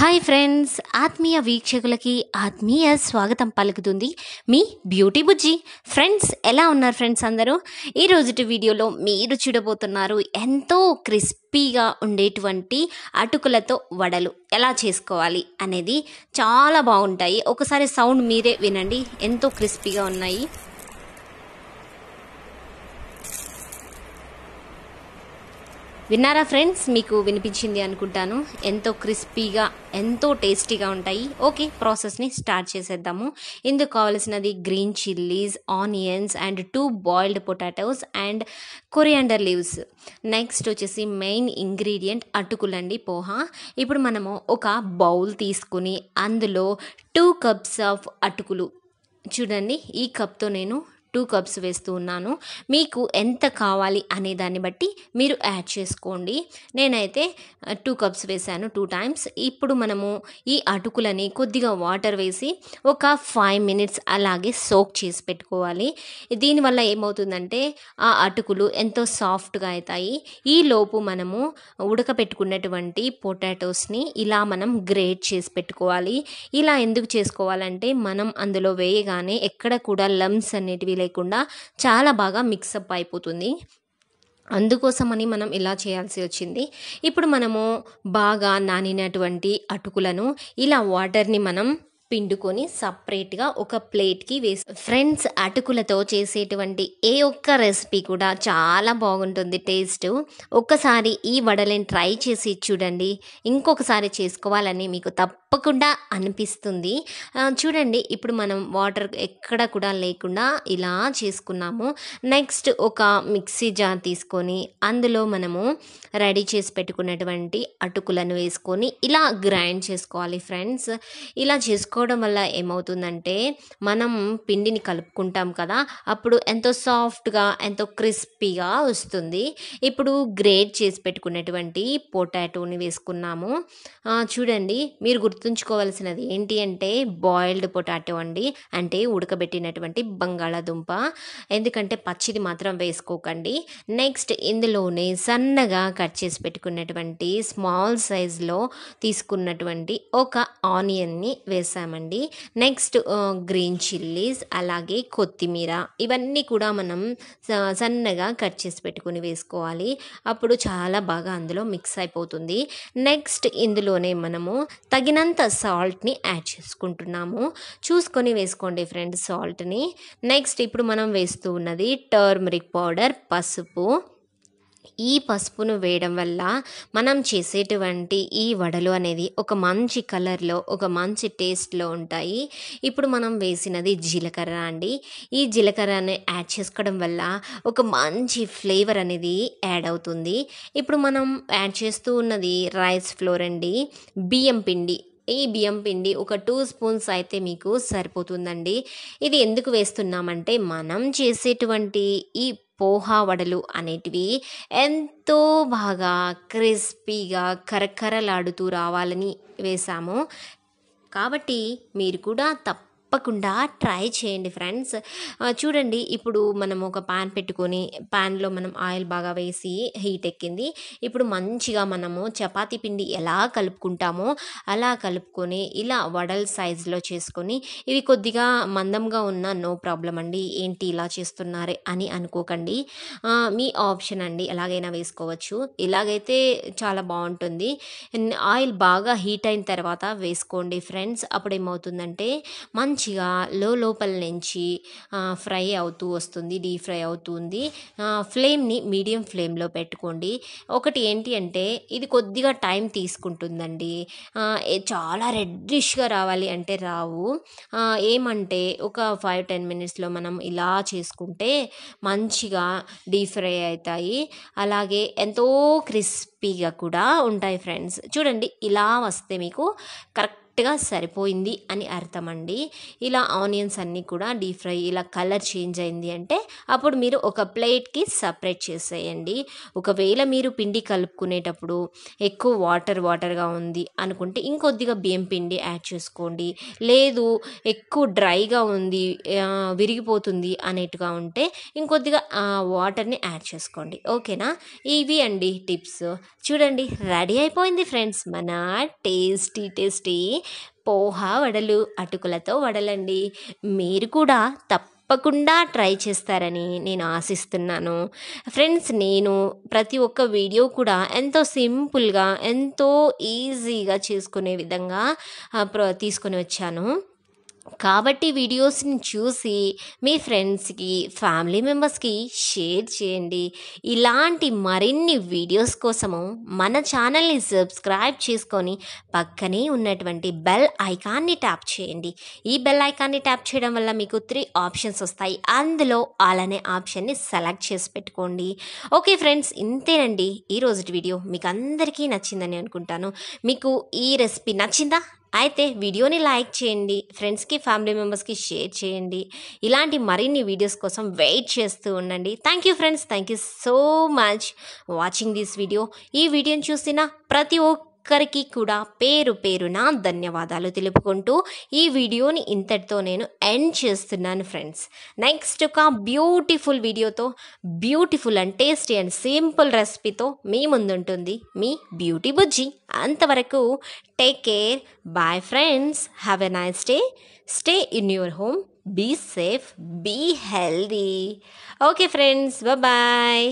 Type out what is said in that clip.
hi friends ఆత్మీయ వీక్షకులకి ఆత్మీయ స్వాగతం పలుకుతుంది మీ బ్యూటీ బుజ్జి ఫ్రెండ్స్ ఎలా ఉన్నారు ఫ్రెండ్స్ అందరూ ఈ రోజుటి వీడియోలో మీరు చూడబోతున్నారు ఎంతో క్రిస్పీగా ఉండేటువంటి అటుకులతో వడలు ఎలా చేసుకోవాలి అనేది చాలా బాగుంటాయి ఒకసారి సౌండ్ మీరే వినండి ఎంతో క్రిస్పీగా ఉన్నాయి విన్నారా ఫ్రెండ్స్ మీకు వినిపించింది అనుకుంటాను ఎంతో క్రిస్పీగా ఎంతో టేస్టీగా ఉంటాయి ఓకే ప్రాసెస్ని స్టార్ట్ చేసేద్దాము ఇందుకు కావలసినది green chillies onions and two boiled potatoes and coriander leaves next వచ్చేసి మెయిన్ ఇంగ్రీడియంట్ అటుకులండి పోహా ఇప్పుడు మనము ఒక బౌల్ తీసుకుని అందులో టూ కప్స్ ఆఫ్ అటుకులు చూడండి ఈ కప్తో నేను టూ కప్స్ వేస్తూ ఉన్నాను మీకు ఎంత కావాలి అనే దాన్ని బట్టి మీరు యాడ్ చేసుకోండి నేనైతే టూ కప్స్ వేశాను టూ టైమ్స్ ఇప్పుడు మనము ఈ అటుకులని కొద్దిగా వాటర్ వేసి ఒక ఫైవ్ మినిట్స్ అలాగే సోక్ చేసి పెట్టుకోవాలి దీనివల్ల ఏమవుతుందంటే ఆ అటుకులు ఎంతో సాఫ్ట్గా అవుతాయి ఈ లోపు మనము ఉడకపెట్టుకున్నటువంటి పొటాటోస్ని ఇలా మనం గ్రేట్ చేసి పెట్టుకోవాలి ఇలా ఎందుకు చేసుకోవాలంటే మనం అందులో వేయగానే ఎక్కడ కూడా లమ్స్ అనేటివి లేకుండా చాలా బాగా మిక్సప్ అయిపోతుంది అందుకోసమని మనం ఇలా చేయాల్సి వచ్చింది ఇప్పుడు మనము బాగా నానినటువంటి అటుకులను ఇలా వాటర్ని మనం పిండుకొని సపరేట్గా ఒక ప్లేట్కి వేసి ఫ్రెండ్స్ అటుకులతో చేసేటువంటి ఏ ఒక్క రెసిపీ కూడా చాలా బాగుంటుంది టేస్ట్ ఒక్కసారి ఈ వడలని ట్రై చేసి చూడండి ఇంకొకసారి చేసుకోవాలని మీకు తప్పకుండా అనిపిస్తుంది చూడండి ఇప్పుడు మనం వాటర్ ఎక్కడ కూడా లేకుండా ఇలా చేసుకున్నాము నెక్స్ట్ ఒక మిక్సీ జార్ తీసుకొని అందులో మనము రెడీ చేసి పెట్టుకున్నటువంటి అటుకులను వేసుకొని ఇలా గ్రైండ్ చేసుకోవాలి ఫ్రెండ్స్ ఇలా చేసుకో కలుపుకోవడం వల్ల ఏమవుతుందంటే మనం పిండిని కలుపుకుంటాం కదా అప్పుడు ఎంతో సాఫ్ట్గా ఎంతో క్రిస్పీగా వస్తుంది ఇప్పుడు గ్రేట్ చేసి పెట్టుకున్నటువంటి పొటాటోని వేసుకున్నాము చూడండి మీరు గుర్తుంచుకోవాల్సినది ఏంటి అంటే బాయిల్డ్ పొటాటో అండి అంటే ఉడకబెట్టినటువంటి బంగాళాదుంప ఎందుకంటే పచ్చిది మాత్రం వేసుకోకండి నెక్స్ట్ ఇందులోనే సన్నగా కట్ చేసి పెట్టుకున్నటువంటి స్మాల్ సైజులో తీసుకున్నటువంటి ఒక ఆనియన్ని వేసాము వేస్తామండి నెక్స్ట్ గ్రీన్ చిల్లీస్ అలాగే కొత్తిమీర ఇవన్నీ కూడా మనం సన్నగా కట్ చేసి పెట్టుకుని వేసుకోవాలి అప్పుడు చాలా బాగా అందులో మిక్స్ అయిపోతుంది నెక్స్ట్ ఇందులోనే మనము తగినంత సాల్ట్ని యాడ్ చేసుకుంటున్నాము చూసుకొని వేసుకోండి ఫ్రెండ్స్ సాల్ట్ని నెక్స్ట్ ఇప్పుడు మనం వేస్తూ ఉన్నది టర్మరిక్ పౌడర్ పసుపు ఈ పసుపును వేయడం వల్ల మనం చేసేటువంటి ఈ వడలు అనేది ఒక మంచి కలర్లో ఒక మంచి టేస్ట్లో ఉంటాయి ఇప్పుడు మనం వేసినది జీలకర్ర అండి ఈ జీలకర్రని యాడ్ చేసుకోవడం వల్ల ఒక మంచి ఫ్లేవర్ అనేది యాడ్ అవుతుంది ఇప్పుడు మనం యాడ్ చేస్తూ ఉన్నది రైస్ ఫ్లోర్ అండి బియ్యం పిండి ఈ బియ్యం పిండి ఒక టూ స్పూన్స్ అయితే మీకు సరిపోతుందండి ఇది ఎందుకు వేస్తున్నామంటే మనం చేసేటువంటి ఈ పోహా వడలు అనేటివి ఎంతో బాగా క్రిస్పీగా కరకరలాడుతూ రావాలని వేసాము కాబట్టి మీరు కూడా తప్ప తప్పకుండా ట్రై చేయండి ఫ్రెండ్స్ చూడండి ఇప్పుడు మనం ఒక పాన్ పెట్టుకొని ప్యాన్లో మనం ఆయిల్ బాగా వేసి హీట్ ఎక్కింది ఇప్పుడు మంచిగా మనము చపాతి పిండి ఎలా కలుపుకుంటామో అలా కలుపుకొని ఇలా వడల్ సైజులో చేసుకొని ఇవి కొద్దిగా మందంగా ఉన్న నో ప్రాబ్లం అండి ఏంటి ఇలా చేస్తున్నారే అని అనుకోకండి మీ ఆప్షన్ అండి ఎలాగైనా వేసుకోవచ్చు ఇలాగైతే చాలా బాగుంటుంది ఆయిల్ బాగా హీట్ అయిన తర్వాత వేసుకోండి ఫ్రెండ్స్ అప్పుడు ఏమవుతుందంటే మంచి మంచిగా లో లోపల నుంచి ఫ్రై అవుతూ వస్తుంది డీప్ ఫ్రై అవుతుంది ఫ్లేమ్ని మీడియం ఫ్లేమ్లో పెట్టుకోండి ఒకటి ఏంటి అంటే ఇది కొద్దిగా టైం తీసుకుంటుందండి చాలా రెడ్డిష్గా రావాలి అంటే రావు ఏమంటే ఒక ఫైవ్ టెన్ మినిట్స్లో మనం ఇలా చేసుకుంటే మంచిగా డీప్ ఫ్రై అవుతాయి అలాగే ఎంతో క్రిస్పీగా కూడా ఉంటాయి ఫ్రెండ్స్ చూడండి ఇలా వస్తే మీకు కరెక్ట్ కరెక్ట్గా సరిపోయింది అని అర్థం అండి ఇలా ఆనియన్స్ అన్నీ కూడా డీప్ ఫ్రై ఇలా కలర్ చేంజ్ అయింది అంటే అప్పుడు మీరు ఒక ప్లేట్కి సపరేట్ చేసేయండి ఒకవేళ మీరు పిండి కలుపుకునేటప్పుడు ఎక్కువ వాటర్ వాటర్గా ఉంది అనుకుంటే ఇంకొద్దిగా బియ్యం పిండి యాడ్ చేసుకోండి లేదు ఎక్కువ డ్రైగా ఉంది విరిగిపోతుంది అనేట్టుగా ఉంటే ఇంకొద్దిగా వాటర్ని యాడ్ చేసుకోండి ఓకేనా ఇవి అండి టిప్స్ చూడండి రెడీ అయిపోయింది ఫ్రెండ్స్ మన టేస్టీ టేస్టీ పోహ వడలు అటుకులతో వడలండి మీరు కూడా తప్ప తప్పకుండా ట్రై చేస్తారని నేను ఆశిస్తున్నాను ఫ్రెండ్స్ నేను ప్రతి ఒక్క వీడియో కూడా ఎంతో సింపుల్గా ఎంతో ఈజీగా చేసుకునే విధంగా తీసుకొని వచ్చాను కాబట్టి వీడియోస్ని చూసి మీ ఫ్రెండ్స్కి ఫ్యామిలీ మెంబర్స్కి షేర్ చేయండి ఇలాంటి మరిన్ని వీడియోస్ కోసము మన ఛానల్ని సబ్స్క్రైబ్ చేసుకొని పక్కనే ఉన్నటువంటి బెల్ ఐకాన్ని ట్యాప్ చేయండి ఈ బెల్ ఐకాన్ని ట్యాప్ చేయడం వల్ల మీకు త్రీ ఆప్షన్స్ వస్తాయి అందులో అలానే ఆప్షన్ని సెలెక్ట్ చేసి పెట్టుకోండి ఓకే ఫ్రెండ్స్ ఇంతేనండి ఈరోజు వీడియో మీకు అందరికీ నచ్చిందని అనుకుంటాను మీకు ఈ రెసిపీ నచ్చిందా అయితే వీడియోని లైక్ చేయండి ఫ్రెండ్స్కి ఫ్యామిలీ మెంబర్స్కి షేర్ చేయండి ఇలాంటి మరిన్ని వీడియోస్ కోసం వెయిట్ చేస్తూ ఉండండి thank you friends thank you so much watching this video ఈ వీడియోని చూసిన ప్రతి ఒక్క ఒక్కరికి కూడా పేరు పేరున ధన్యవాదాలు తెలుపుకుంటూ ఈ వీడియోని ఇంతటితో నేను ఎండ్ చేస్తున్నాను ఫ్రెండ్స్ నెక్స్ట్ ఒక బ్యూటిఫుల్ వీడియోతో beautiful and tasty and simple రెసిపీతో మీ ముందుంటుంది మీ బ్యూటీ బుజ్జి అంతవరకు take care bye friends have a nice day stay in your home be safe be healthy okay friends bye